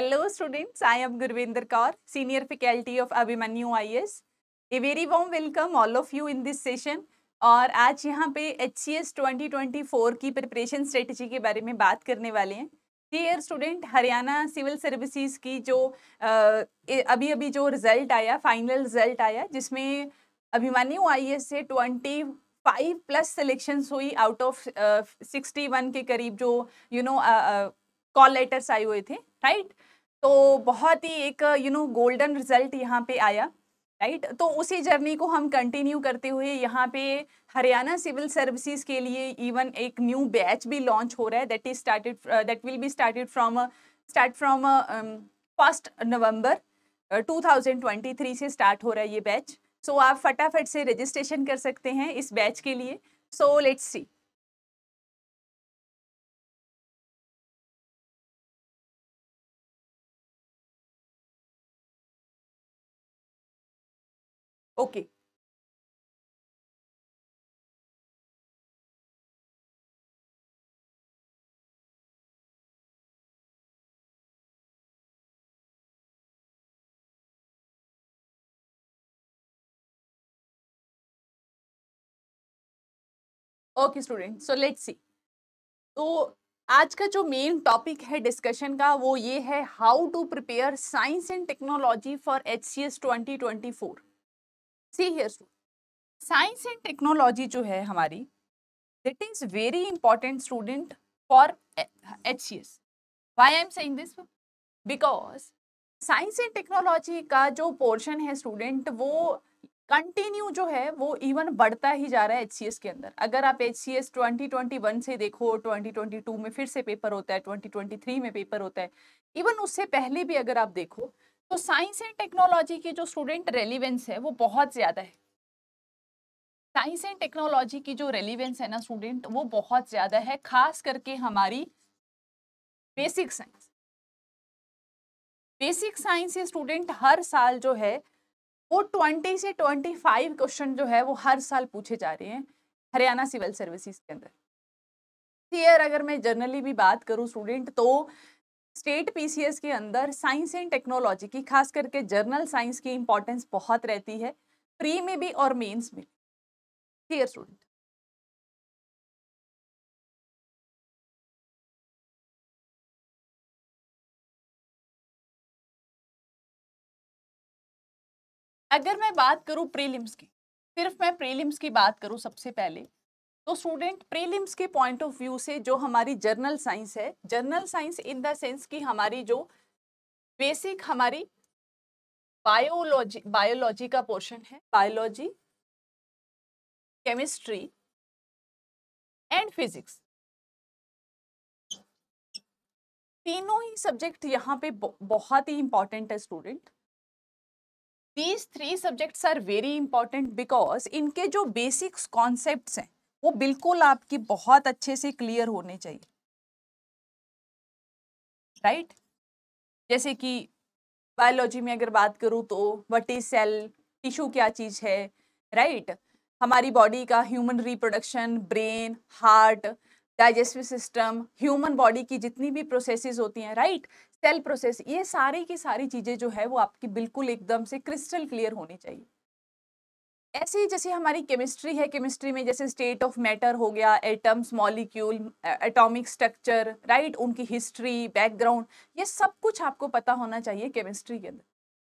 Hello students, I am Gurvinder Kaur, Senior Faculty of Abhimanyu IS. A very warm welcome all of you in this session. और आज यहाँ पे H C S twenty twenty four की preparation strategy के बारे में बात करने वाले हैं dear student Haryana civil services की जो अभी अभी जो रिजल्ट आया फाइनल रिजल्ट आया जिसमें अभिमान्यू आई एस से ट्वेंटी फाइव प्लस सिलेक्शंस हुई आउट ऑफ सिक्सटी वन के करीब जो यू नो कॉल लेटर्स आए हुए थे राइट right? तो बहुत ही एक यू नो गोल्डन रिजल्ट यहाँ पे आया राइट right? तो उसी जर्नी को हम कंटिन्यू करते हुए यहाँ पे हरियाणा सिविल सर्विसेज के लिए इवन एक न्यू बैच भी लॉन्च हो रहा है that is started that will be started from start from first November 2023 से स्टार्ट हो रहा है ये बैच सो so, आप फटाफट से रजिस्ट्रेशन कर सकते हैं इस बैच के लिए so let's see okay okay student so let's see तो आज का जो मेन टॉपिक है डिस्कशन का वो ये है how to prepare science and technology for H C S twenty twenty four see here student science and technology जो है हमारी that is very important student for H C S why I am saying this because science and technology का जो portion है student वो continue जो है वो इवन बढ़ता ही जा रहा है एच के अंदर अगर आप एच सी एस से देखो 2022 में फिर से पेपर होता है 2023 में पेपर होता है इवन उससे पहले भी अगर आप देखो तो साइंस एंड टेक्नोलॉजी की जो स्टूडेंट रेलिवेंस है वो बहुत ज़्यादा है साइंस एंड टेक्नोलॉजी की जो रेलिवेंस है ना स्टूडेंट वो बहुत ज़्यादा है खास करके हमारी बेसिक साइंस बेसिक साइंस से स्टूडेंट हर साल जो है वो ट्वेंटी से ट्वेंटी फाइव क्वेश्चन जो है वो हर साल पूछे जा रहे हैं हरियाणा सिविल सर्विसेज के अंदर ईयर अगर मैं जर्नली भी बात करूँ स्टूडेंट तो स्टेट पीसीएस के अंदर साइंस एंड टेक्नोलॉजी की खास करके जर्नल साइंस की इंपॉर्टेंस बहुत रहती है प्री में भी और मेंस में क्लियर स्टूडेंट अगर मैं बात करूं प्रीलिम्स की सिर्फ मैं प्रीलिम्स की बात करूं सबसे पहले तो स्टूडेंट प्रीलिम्स के पॉइंट ऑफ व्यू से जो हमारी जर्नल साइंस है general science in the sense की हमारी जो बेसिक हमारी बायोलॉजी बायोलॉजी का पोर्शन है बायोलॉजी केमिस्ट्री एंड फिजिक्स तीनों ही सब्जेक्ट यहाँ पे बहुत ही इंपॉर्टेंट है student these three subjects are very important because इनके जो बेसिक्स कॉन्सेप्ट्स हैं वो बिल्कुल आपकी बहुत अच्छे से क्लियर होने चाहिए राइट right? जैसे कि बायोलॉजी में अगर बात करूँ तो वट इज सेल टिश्यू क्या चीज़ है राइट right? हमारी बॉडी का human reproduction brain heart digestive system human body की जितनी भी प्रोसेसेस होती हैं राइट सेल प्रोसेस ये सारी की सारी चीज़ें जो है वो आपकी बिल्कुल एकदम से क्रिस्टल क्लियर होनी चाहिए ऐसे ही जैसे हमारी केमिस्ट्री है केमिस्ट्री में जैसे स्टेट ऑफ मैटर हो गया atoms molecule atomic structure right उनकी हिस्ट्री बैकग्राउंड ये सब कुछ आपको पता होना चाहिए केमिस्ट्री के अंदर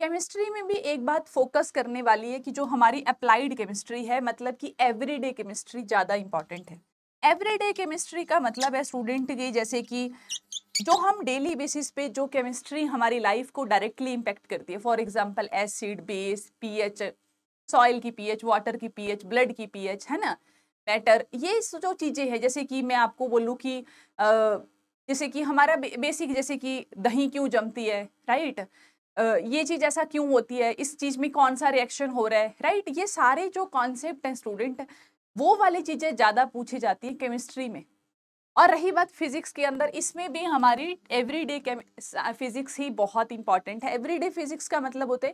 केमिस्ट्री में भी एक बात फोकस करने वाली है कि जो हमारी अप्लाइड केमिस्ट्री है मतलब कि एवरीडे केमिस्ट्री ज़्यादा इंपॉर्टेंट है एवरीडे केमिस्ट्री का मतलब है स्टूडेंट की जैसे कि जो हम डेली बेसिस पे जो केमिस्ट्री हमारी लाइफ को डायरेक्टली इंपैक्ट करती है for example acid base pH soil की पीएच वाटर की पीएच ब्लड की पीएच है ना मैटर ये जो चीज़ें हैं जैसे कि मैं आपको बोलूँ कि जैसे कि हमारा बेसिक जैसे कि दही क्यों जमती है राइट ये चीज़ ऐसा क्यों होती है इस चीज़ में कौन सा रिएक्शन हो रहा है राइट ये सारे जो कॉन्सेप्ट हैं स्टूडेंट वो वाली चीज़ें ज़्यादा पूछी जाती हैं केमिस्ट्री में और रही बात फिजिक्स के अंदर इसमें भी हमारी एवरीडे फिजिक्स ही बहुत इंपॉर्टेंट है एवरीडे फिजिक्स का मतलब होता है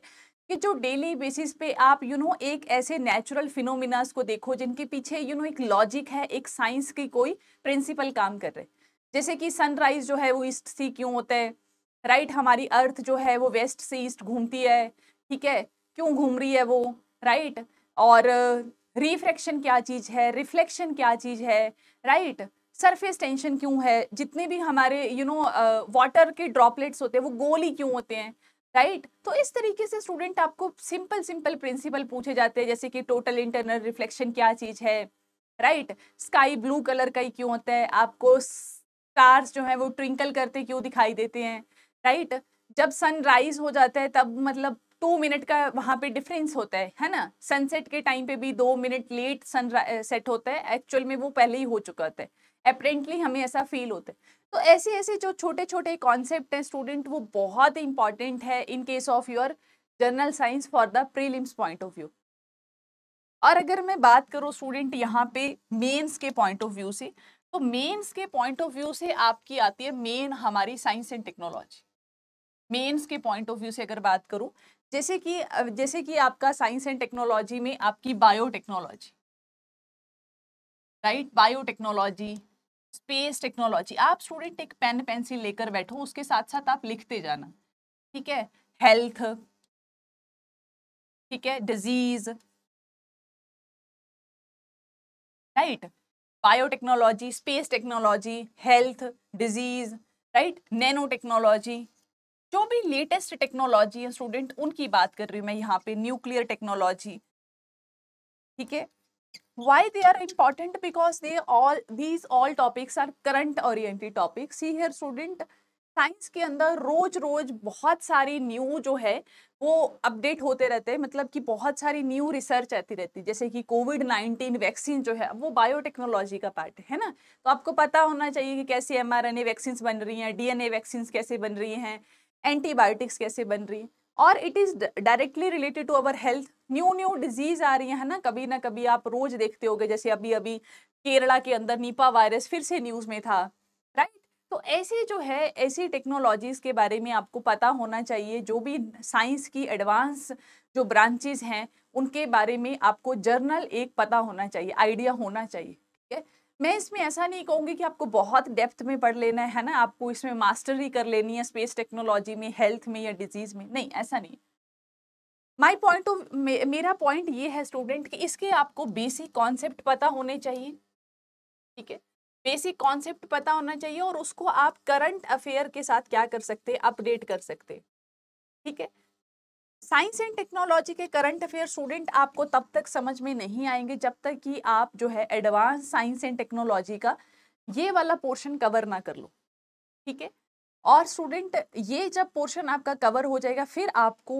कि जो डेली बेसिस पे आप यू you नो know, एक ऐसे नेचुरल फिनोमिनास को देखो जिनके पीछे यू you नो know, एक लॉजिक है एक साइंस की कोई प्रिंसिपल काम कर रहे जैसे कि सनराइज जो है वो ईस्ट से क्यों होता है राइट right, हमारी अर्थ जो है वो वेस्ट से ईस्ट घूमती है ठीक है क्यों घूम रही है वो राइट right? और रिफ्रैक्शन क्या चीज़ है रिफ्लेक्शन क्या चीज़ है राइट right? सरफेस टेंशन क्यों है जितने भी हमारे यू नो वाटर के ड्रॉपलेट्स होते हैं वो गोल ही क्यों होते हैं राइट right? तो इस तरीके से स्टूडेंट आपको सिंपल सिंपल प्रिंसिपल पूछे जाते हैं जैसे कि टोटल इंटरनल रिफ्लेक्शन क्या चीज़ है राइट स्काई ब्लू कलर का ही क्यों होता है आपको स्टार्स जो है वो ट्विंकल करते क्यों दिखाई देते हैं राइट right? जब सनराइज हो जाता है तब मतलब टू मिनट का वहाँ पे डिफरेंस होता है है ना सनसेट के टाइम पे भी दो मिनट लेट सन सेट होता है एक्चुअल में वो पहले ही हो चुका होता है अप्रेंटली हमें ऐसा फील होता है तो ऐसे ऐसे जो छोटे छोटे कॉन्सेप्ट हैं स्टूडेंट वो बहुत इंपॉर्टेंट है in case of your general science for the prelims point of view और अगर मैं बात करूँ स्टूडेंट यहाँ पे मेन्स के पॉइंट ऑफ व्यू से तो मेन्स के पॉइंट ऑफ व्यू से आपकी आती है मेन हमारी साइंस एंड टेक्नोलॉजी मेंस के पॉइंट ऑफ व्यू से अगर बात करूं जैसे कि जैसे कि आपका साइंस एंड टेक्नोलॉजी में आपकी biotechnology right biotechnology space technology आप स्टूडेंट एक पेन पेंसिल लेकर बैठो उसके साथ साथ आप लिखते जाना ठीक है हेल्थ ठीक है disease right biotechnology space technology health disease right nanotechnology जो भी लेटेस्ट टेक्नोलॉजी है स्टूडेंट उनकी बात कर रही हूँ मैं यहाँ पे न्यूक्लियर टेक्नोलॉजी ठीक है why they are important because they all these all topics are current oriented topics see here student science के अंदर रोज रोज बहुत सारी न्यू जो है वो अपडेट होते रहते हैं मतलब कि बहुत सारी न्यू रिसर्च आती रहती है जैसे कि कोविड नाइन्टीन वैक्सीन जो है वो बायोटेक्नोलॉजी का पार्ट है ना तो आपको पता होना चाहिए कि कैसे एमआरएनए वैक्सीन बन रही हैं डीएनए वैक्सीन कैसे बन रही हैं एंटीबायोटिक्स कैसे बन रही है और it is directly related to our health new new disease आ रही है ना कभी ना कभी आप रोज़ देखते हो जैसे अभी अभी केरला के अंदर नीपा वायरस फिर से न्यूज़ में था राइट तो ऐसी जो है ऐसी टेक्नोलॉजीज़ के बारे में आपको पता होना चाहिए जो भी साइंस की एडवांस जो ब्रांचेज हैं उनके बारे में आपको जर्नल एक पता होना चाहिए आइडिया होना चाहिए ठीक है मैं इसमें ऐसा नहीं कहूँगी कि आपको बहुत डेप्थ में पढ़ लेना है ना आपको इसमें मास्टरी कर लेनी है स्पेस टेक्नोलॉजी में हेल्थ में या डिजीज में नहीं ऐसा नहीं माई पॉइंट ऑफ मेरा पॉइंट ये है स्टूडेंट कि इसके आपको बेसिक कॉन्सेप्ट पता होने चाहिए ठीक है बेसिक कॉन्सेप्ट पता होना चाहिए और उसको आप करंट अफेयर के साथ क्या कर सकते अपडेट कर सकते ठीक है साइंस एंड टेक्नोलॉजी के करंट अफेयर स्टूडेंट आपको तब तक समझ में नहीं आएंगे जब तक कि आप जो है एडवांस साइंस एंड टेक्नोलॉजी का ये वाला पोर्शन कवर ना कर लो ठीक है और स्टूडेंट ये जब पोर्शन आपका कवर हो जाएगा फिर आपको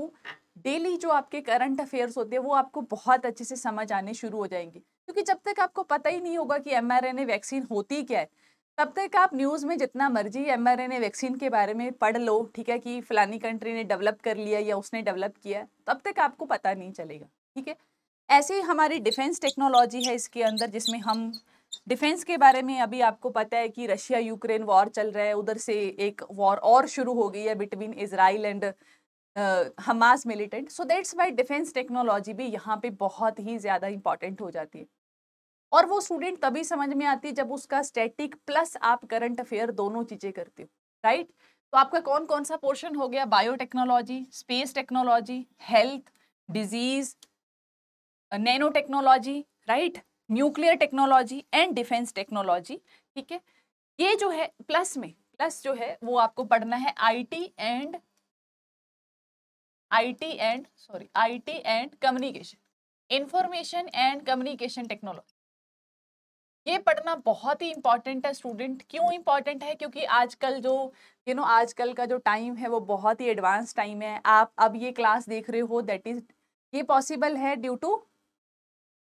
डेली जो आपके करंट अफेयर्स होते हैं वो आपको बहुत अच्छे से समझ आने शुरू हो जाएंगे क्योंकि जब तक आपको पता ही नहीं होगा कि एम वैक्सीन होती क्या है तब तक आप न्यूज़ में जितना मर्जी एम वैक्सीन के बारे में पढ़ लो ठीक है कि फ़लानी कंट्री ने डेवलप कर लिया या उसने डेवलप किया तब तक आपको पता नहीं चलेगा ठीक है ऐसे ही हमारी डिफेंस टेक्नोलॉजी है इसके अंदर जिसमें हम डिफेंस के बारे में अभी आपको पता है कि रशिया यूक्रेन वॉर चल रहा है उधर से एक वॉर और शुरू हो गई है between Israel and Hamas militant so that's why defence technology भी यहाँ पे बहुत ही ज़्यादा इंपॉर्टेंट हो जाती है और वो स्टूडेंट तभी समझ में आती है जब उसका स्टैटिक प्लस आप करंट अफेयर दोनों चीज़ें करते हो राइट तो आपका कौन कौन सा पोर्शन हो गया biotechnology space technology health disease nanotechnology right nuclear technology and defence technology ठीक है ये जो है प्लस में प्लस जो है वो आपको पढ़ना है I and T and sorry T and communication information and communication technology ये पढ़ना बहुत ही इंपॉर्टेंट है स्टूडेंट क्यों इंपॉर्टेंट है क्योंकि आजकल जो यू नो आजकल का जो टाइम है वो बहुत ही एडवांस टाइम है आप अब ये क्लास देख रहे हो दैट इज ये पॉसिबल है due to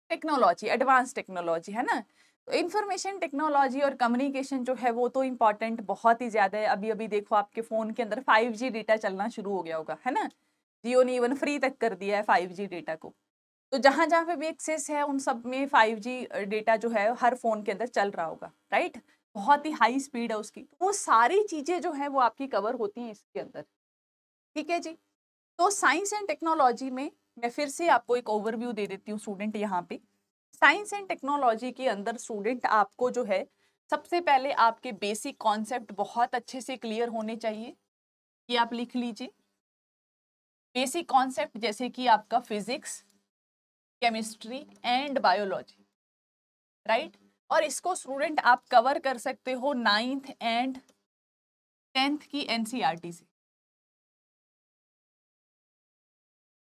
technology advance technology है ना तो इन्फॉर्मेशन टेक्नोलॉजी और कम्युनिकेशन जो है वो तो इम्पॉर्टेंट बहुत ही ज़्यादा है अभी अभी देखो आपके फ़ोन के अंदर 5G डेटा चलना शुरू हो गया होगा है ना जियो ने इवन फ्री तक कर दिया है 5G डेटा को तो जहाँ जहाँ पे भी एक्सेस है उन सब में 5G डेटा जो है हर फ़ोन के अंदर चल रहा होगा राइट बहुत ही हाई स्पीड है उसकी तो वो सारी चीज़ें जो है वो आपकी कवर होती हैं इसके अंदर ठीक है जी तो साइंस एंड टेक्नोलॉजी में मैं फिर से आपको एक ओवरव्यू दे देती हूँ स्टूडेंट यहाँ पे साइंस एंड टेक्नोलॉजी के अंदर स्टूडेंट आपको जो है सबसे पहले आपके बेसिक कॉन्सेप्ट बहुत अच्छे से क्लियर होने चाहिए ये आप लिख लीजिए बेसिक कॉन्सेप्ट जैसे कि आपका physics chemistry and biology right और इसको स्टूडेंट आप कवर कर सकते हो नाइन्थ एंड टेंथ की एनसीईआरटी e से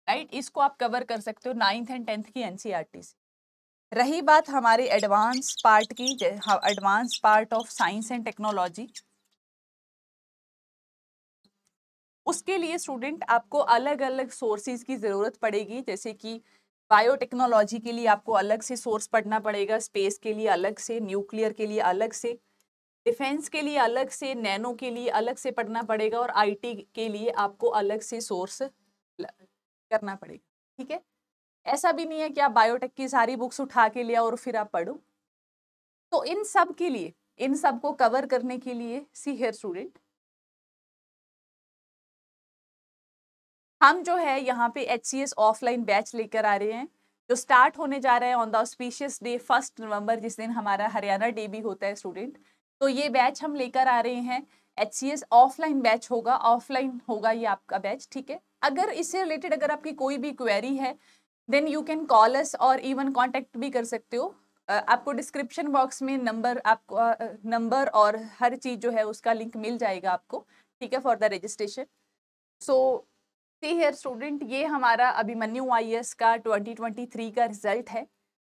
राइट right? इसको आप कवर कर सकते हो नाइन्थ एंड टेंथ की एनसीईआरटी e से रही बात हमारे एडवांस पार्ट की advance part of science and technology उसके लिए स्टूडेंट आपको अलग अलग सोर्सेज की ज़रूरत पड़ेगी जैसे कि बायोटेक्नोलॉजी के लिए आपको अलग से सोर्स पढ़ना पड़ेगा स्पेस के लिए अलग से न्यूक्लियर के लिए अलग से डिफेंस के लिए अलग से नैनो के लिए अलग से पढ़ना पड़ेगा और आईटी के लिए आपको अलग से सोर्स करना पड़ेगा ठीक है ऐसा भी नहीं है कि आप बायोटेक की सारी बुक्स उठा के लिया और फिर आप पढ़ो तो इन सब के लिए इन सब को कवर करने के लिए सी हेयर स्टूडेंट हम जो है यहाँ पे H C S offline batch लेकर आ रहे हैं जो स्टार्ट होने जा रहे हैं on the auspicious day first November जिस दिन हमारा हरियाणा डे भी होता है स्टूडेंट तो ये बैच हम लेकर आ रहे हैं H C S offline batch होगा ऑफलाइन होगा ये आपका बैच ठीक है अगर इससे रिलेटेड अगर आपकी कोई भी क्वेरी है then you can call us और इवन कॉन्टेक्ट भी कर सकते हो आपको डिस्क्रिप्शन बॉक्स में नंबर आपको नंबर और हर चीज़ जो है उसका लिंक मिल जाएगा आपको ठीक है for the registration so here student ये हमारा अभिमन्यु आई e का 2023 का रिजल्ट है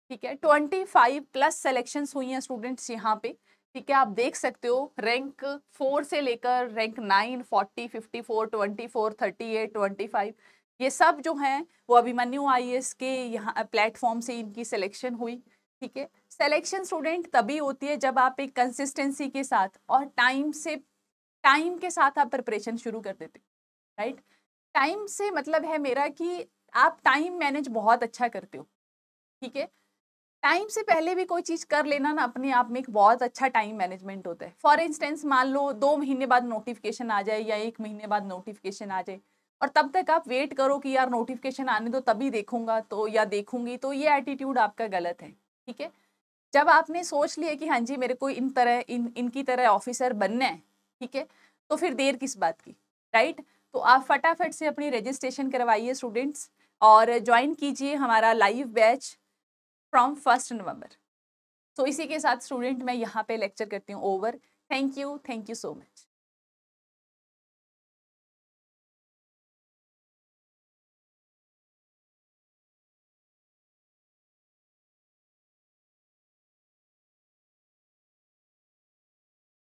ठीक है 25 प्लस सिलेक्शंस हुई हैं स्टूडेंट्स यहाँ पे ठीक है आप देख सकते हो रैंक फोर से लेकर rank nine forty fifty four twenty four thirty eight twenty five ये सब जो हैं वो अभिमन्यु आई e के यहाँ प्लेटफॉर्म से इनकी सिलेक्शन हुई ठीक है सिलेक्शन स्टूडेंट तभी होती है जब आप एक कंसिस्टेंसी के साथ और टाइम से टाइम के साथ आप प्रिपरेशन शुरू कर देते राइट right? टाइम से मतलब है मेरा कि आप टाइम मैनेज बहुत अच्छा करते हो ठीक है टाइम से पहले भी कोई चीज़ कर लेना ना अपने आप में एक बहुत अच्छा टाइम मैनेजमेंट होता है फॉर इंस्टेंस मान लो दो महीने बाद नोटिफिकेशन आ जाए या एक महीने बाद नोटिफिकेशन आ जाए और तब तक आप वेट करो कि यार नोटिफिकेशन आने दो तभी देखूंगा तो या देखूंगी तो ये एटीट्यूड आपका गलत है ठीक है जब आपने सोच लिया कि हाँ जी मेरे को इन तरह इन इनकी तरह ऑफिसर बनना है ठीक है तो फिर देर किस बात की राइट right? तो आप फटाफट से अपनी रजिस्ट्रेशन करवाइए स्टूडेंट्स और ज्वाइन कीजिए हमारा live batch from first November तो इसी के साथ स्टूडेंट मैं यहाँ पे लेक्चर करती हूँ over thank you thank you so much